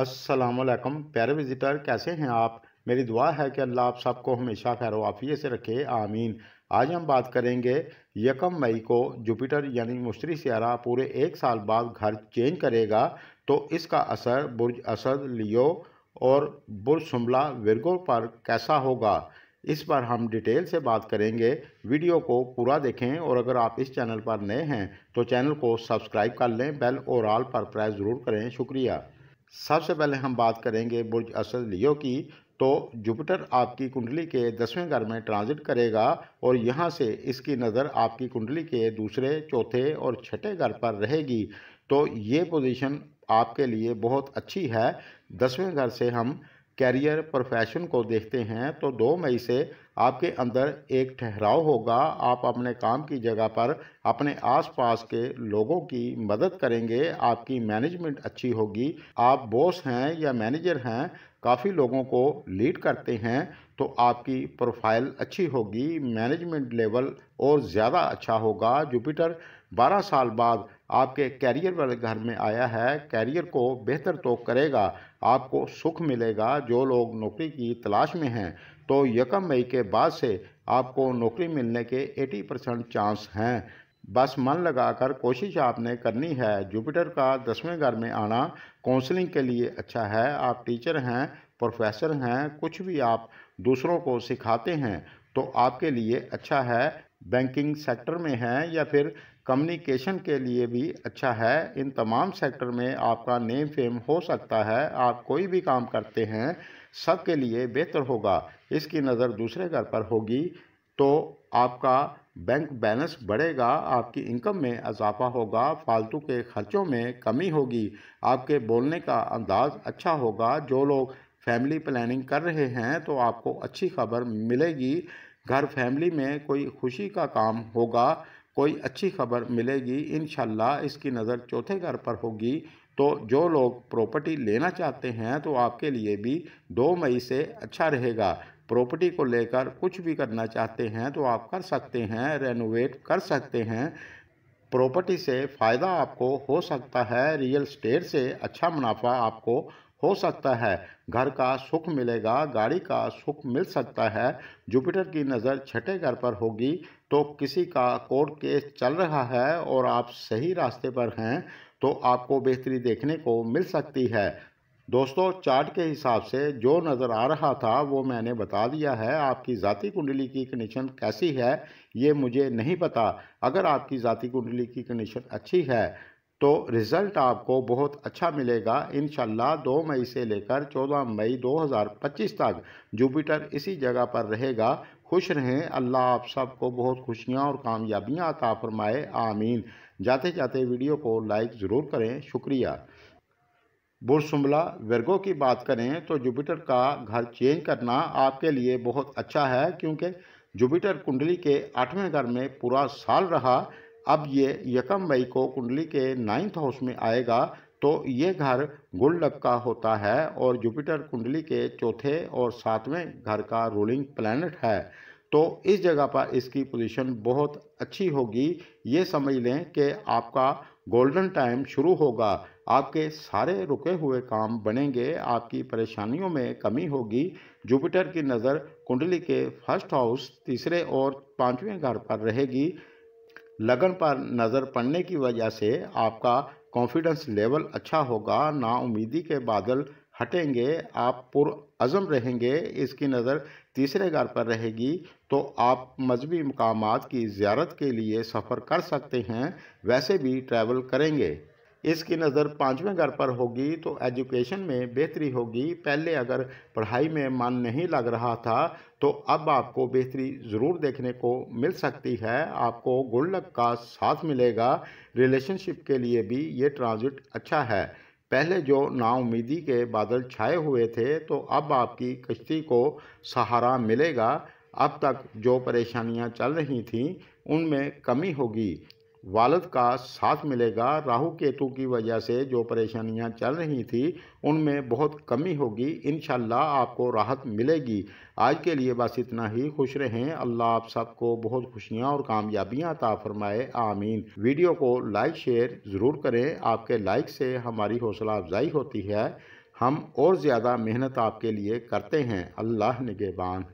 असलकम प्यारे विजिटर कैसे हैं आप मेरी दुआ है कि अल्लाह आप सबको हमेशा खैर वाफिए से रखे आमीन आज हम बात करेंगे यकम मई को जुपिटर यानी मुश्तरी सियारा पूरे एक साल बाद घर चेंज करेगा तो इसका असर बुर्ज असद लियो और बुर्ज शुमला वर्गो पर कैसा होगा इस पर हम डिटेल से बात करेंगे वीडियो को पूरा देखें और अगर आप इस चैनल पर नए हैं तो चैनल को सब्सक्राइब कर लें बेल और आल पर प्रेस ज़रूर करें शुक्रिया सबसे पहले हम बात करेंगे बुर्ज असद लियो की तो जुपिटर आपकी कुंडली के दसवें घर में ट्रांजिट करेगा और यहाँ से इसकी नज़र आपकी कुंडली के दूसरे चौथे और छठे घर पर रहेगी तो ये पोजीशन आपके लिए बहुत अच्छी है दसवें घर से हम कैरियर प्रोफेशन को देखते हैं तो दो मई से आपके अंदर एक ठहराव होगा आप अपने काम की जगह पर अपने आसपास के लोगों की मदद करेंगे आपकी मैनेजमेंट अच्छी होगी आप बॉस हैं या मैनेजर हैं काफ़ी लोगों को लीड करते हैं तो आपकी प्रोफाइल अच्छी होगी मैनेजमेंट लेवल और ज़्यादा अच्छा होगा जुपिटर 12 साल बाद आपके कैरियर वाले घर में आया है कैरियर को बेहतर तो करेगा आपको सुख मिलेगा जो लोग नौकरी की तलाश में हैं तो यकम मई के बाद से आपको नौकरी मिलने के 80 परसेंट चांस हैं बस मन लगाकर कोशिश आपने करनी है जुपिटर का दसवें घर में आना काउंसलिंग के लिए अच्छा है आप टीचर हैं प्रोफेसर हैं कुछ भी आप दूसरों को सिखाते हैं तो आपके लिए अच्छा है बैंकिंग सेक्टर में हैं या फिर कम्युनिकेशन के लिए भी अच्छा है इन तमाम सेक्टर में आपका नेम फेम हो सकता है आप कोई भी काम करते हैं सबके लिए बेहतर होगा इसकी नज़र दूसरे घर पर होगी तो आपका बैंक बैलेंस बढ़ेगा आपकी इनकम में इजाफा होगा फालतू के खर्चों में कमी होगी आपके बोलने का अंदाज़ अच्छा होगा जो लोग फैमिली प्लानिंग कर रहे हैं तो आपको अच्छी खबर मिलेगी घर फैमिली में कोई खुशी का काम होगा कोई अच्छी खबर मिलेगी इन इसकी नज़र चौथे घर पर होगी तो जो लोग प्रॉपर्टी लेना चाहते हैं तो आपके लिए भी दो मई से अच्छा रहेगा प्रॉपर्टी को लेकर कुछ भी करना चाहते हैं तो आप कर सकते हैं रेनोवेट कर सकते हैं प्रॉपर्टी से फ़ायदा आपको हो सकता है रियल स्टेट से अच्छा मुनाफा आपको हो सकता है घर का सुख मिलेगा गाड़ी का सुख मिल सकता है जुपिटर की नज़र छठे घर पर होगी तो किसी का कोर्ट केस चल रहा है और आप सही रास्ते पर हैं तो आपको बेहतरी देखने को मिल सकती है दोस्तों चार्ट के हिसाब से जो नज़र आ रहा था वो मैंने बता दिया है आपकी जाति कुंडली की कंडीशन कैसी है ये मुझे नहीं पता अगर आपकी ज़ाती कुंडली की कंडीशन अच्छी है तो रिज़ल्ट आपको बहुत अच्छा मिलेगा इन दो मई से लेकर 14 मई 2025 तक जुपिटर इसी जगह पर रहेगा खुश रहें अल्लाह आप सबको बहुत खुशियाँ और कामयाबियाँ अता फरमाए आमीन जाते जाते वीडियो को लाइक ज़रूर करें शुक्रिया बुरसुमला वर्गो की बात करें तो जुपिटर का घर चेंज करना आपके लिए बहुत अच्छा है क्योंकि जुपिटर कुंडली के आठवें घर में पूरा साल रहा अब ये यकम मई को कुंडली के नाइन्थ हाउस में आएगा तो ये घर गुल्डक का होता है और जुपिटर कुंडली के चौथे और सातवें घर का रूलिंग प्लैनेट है तो इस जगह पर इसकी पोजीशन बहुत अच्छी होगी ये समझ लें कि आपका गोल्डन टाइम शुरू होगा आपके सारे रुके हुए काम बनेंगे आपकी परेशानियों में कमी होगी जुपिटर की नज़र कुंडली के फर्स्ट हाउस तीसरे और पांचवें घर पर रहेगी लगन पर नज़र पड़ने की वजह से आपका कॉन्फिडेंस लेवल अच्छा होगा नाउमीदी के बादल हटेंगे आप पुरज़म रहेंगे इसकी नज़र तीसरे घर पर रहेगी तो आप मजहबी मकाम की ज्यारत के लिए सफ़र कर सकते हैं वैसे भी ट्रैवल करेंगे इसकी नज़र पाँचवें घर पर होगी तो एजुकेशन में बेहतरी होगी पहले अगर पढ़ाई में मन नहीं लग रहा था तो अब आपको बेहतरी ज़रूर देखने को मिल सकती है आपको गुड लक का साथ मिलेगा रिलेशनशिप के लिए भी ये ट्रांजिट अच्छा है पहले जो नाउमीदी के बादल छाए हुए थे तो अब आपकी कश्ती को सहारा मिलेगा अब तक जो परेशानियां चल रही थीं उनमें कमी होगी वालद का साथ मिलेगा राहु केतु की वजह से जो परेशानियां चल रही थी उनमें बहुत कमी होगी इन आपको राहत मिलेगी आज के लिए बस इतना ही खुश रहें अल्लाह आप सबको बहुत खुशियां और कामयाबियां ता फरमाए आमीन वीडियो को लाइक शेयर ज़रूर करें आपके लाइक से हमारी हौसला अफजाई होती है हम और ज़्यादा मेहनत आपके लिए करते हैं अल्लाह निगेबान